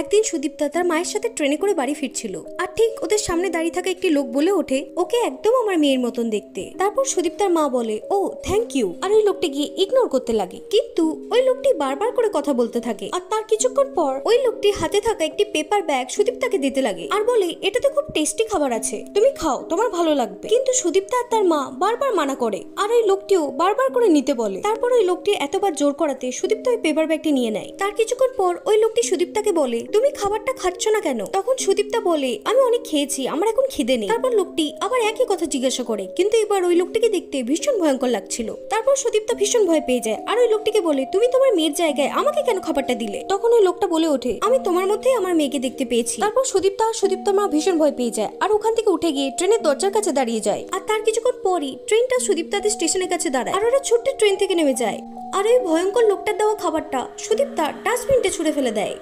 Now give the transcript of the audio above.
একদিন সুদীপ্তা তার মায়ের সাথে ট্রেনে করে বাড়ি ফিরছিল আর ঠিক ওদের সামনে দাঁড়িয়ে থাকা একটি লোক বলে ওঠে ওকে একদম আমার মেয়ের মতন দেখতে তারপর সুদীপ তার মা বলে ও থ্যাংক ইউ আর ওই লোকটি গিয়ে ইগনোর করতে লাগে কিন্তু ওই লোকটি বারবার করে কথা বলতে থাকে আর তার কিছুক্ষণ পর ওই লোকটি হাতে থাকা একটি পেপার ব্যাগ সুদীপ তাকে দিতে লাগে আর বলে এটাতে খুব টেস্টি খাবার আছে তুমি খাও তোমার ভালো লাগবে কিন্তু সুদীপ আর তার মা বারবার মানা করে আর ওই লোকটিও বারবার করে নিতে বলে তারপর ওই লোকটি এতবার জোর করাতে সুদীপ্তা ওই পেপার ব্যাগটি নিয়ে নেয় তার কিছুক্ষণ পর ওই লোকটি সুদীপ্তাকে বলে তুমি খাবারটা খাচ্ছ না কেন তখন সুদীপটা বলে আমি অনেক খেয়েছি আমার এখন খিদে নেই তারপর লোকটি আবার একই কথা জিজ্ঞাসা করে কিন্তু এবার ওই লোকটিকে দেখতে ভীষণ ভয়ঙ্কর লাগছিল তারপর সুদীপটা ভীষণ ভয় পেয়ে যায় আর ওই লোকটিকে বলে তুমি তোমার মেয়ের জায়গায় আমাকে কেন খাবারটা দিলে তখন ওই লোকটা বলে ওঠে আমি তোমার মধ্যে আমার মেয়েকে দেখতে পেয়েছি তারপর সুদীপ্তা আর সুদীপ্তা মা ভীষণ ভয় পেয়ে যায় আর ওখান থেকে উঠে গিয়ে ট্রেনের দরজার কাছে দাঁড়িয়ে যায় আর তার কিছুক্ষণ পরই ট্রেনটা সুদীপ্তাদের স্টেশনের কাছে দাঁড়ায় আর ওরা ছোট্ট ট্রেন থেকে নেমে যায় আর ওই ভয়ঙ্কর লোকটার দেওয়া খাবারটা সুদীপ্তা ডাস্টবিনটা ছুঁড়ে ফেলে দেয়